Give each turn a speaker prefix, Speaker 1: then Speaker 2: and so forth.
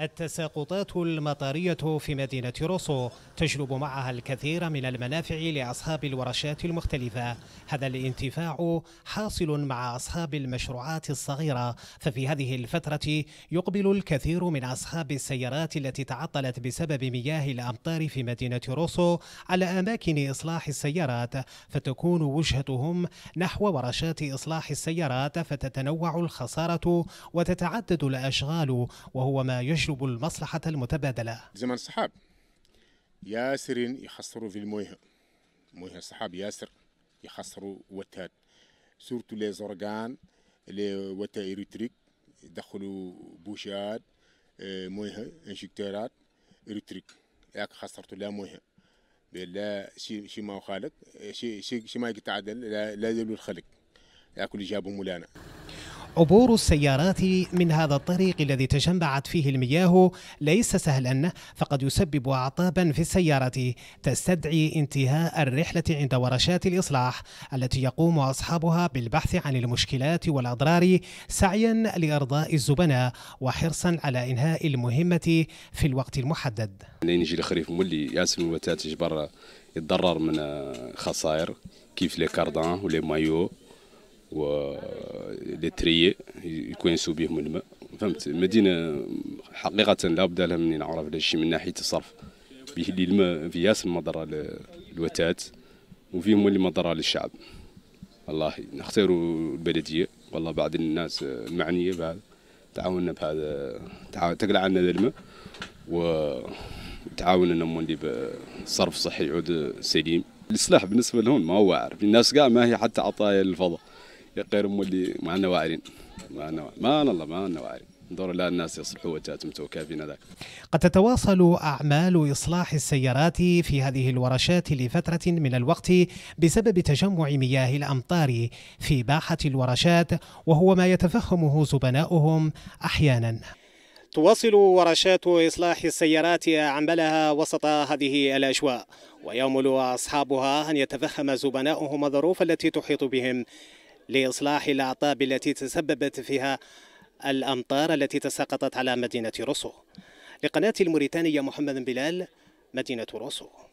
Speaker 1: التساقطات المطرية في مدينة روسو تجلب معها الكثير من المنافع لأصحاب الورشات المختلفة هذا الانتفاع حاصل مع أصحاب المشروعات الصغيرة ففي هذه الفترة يقبل الكثير من أصحاب السيارات التي تعطلت بسبب مياه الأمطار في مدينة روسو على أماكن إصلاح السيارات فتكون وجهتهم نحو ورشات إصلاح السيارات فتتنوع الخسارة وتتعدد الأشغال وهو ما يجلب يطلب المصلحة المتبادلة
Speaker 2: زمن الصحاب ياسر يخسروا في المويه مويه الصحاب ياسر يخسروا وتاد سورتو لي زورغان لي وتا إريتريك يدخلوا بوشات آه، مويه انشكتيرات إريتريك ياك خسرتو لا مويه لا شي شي ما خالق شي شي ما يتعدل لا لا يلو الخلق ياكل جابوا مولانا
Speaker 1: عبور السيارات من هذا الطريق الذي تجمعت فيه المياه ليس سهلا فقد يسبب أعطابا في السيارة تستدعي انتهاء الرحلة عند ورشات الإصلاح التي يقوم أصحابها بالبحث عن المشكلات والأضرار سعيا لإرضاء الزبناء وحرصا على إنهاء المهمة في الوقت المحدد
Speaker 3: نجي يعني لخريف مولي ياسم الوتات جبر يتضرر من خسائر كيف لي كاردان ولي مايو ولترية يكون يكونسوا بهم الماء فهمت مدينة حقيقة لا بد لها من نعرف هذا الشيء من ناحية الصرف فيه اللي الماء في ياس مضرة للوتات وفيهم اللي مضرة للشعب والله نختاروا البلدية والله بعد الناس المعنية بهذا تعاوننا بهذا تقلع عنا هذا الماء وتعاوننا اللي بصرف صحي يعود سليم السلاح بالنسبه لهم ما هو واعر الناس كاع ما هي حتى عطايا للفضاء غير مولي معنا واعرين معنا ما الله معنا واعرين دور لا الناس يصلحوا وتأتم توكابين ذاك
Speaker 1: قد تتواصل أعمال إصلاح السيارات في هذه الورشات لفترة من الوقت بسبب تجمع مياه الأمطار في باحة الورشات وهو ما يتفهمه زبناؤهم أحيانا تواصل ورشات إصلاح السيارات عملها وسط هذه الأجواء ويأمل أصحابها أن يتفهم زبناؤهم الظروف التي تحيط بهم لإصلاح الأعطاب التي تسببت فيها الأمطار التي تساقطت على مدينة روسو لقناة الموريتانية محمد بلال مدينة روسو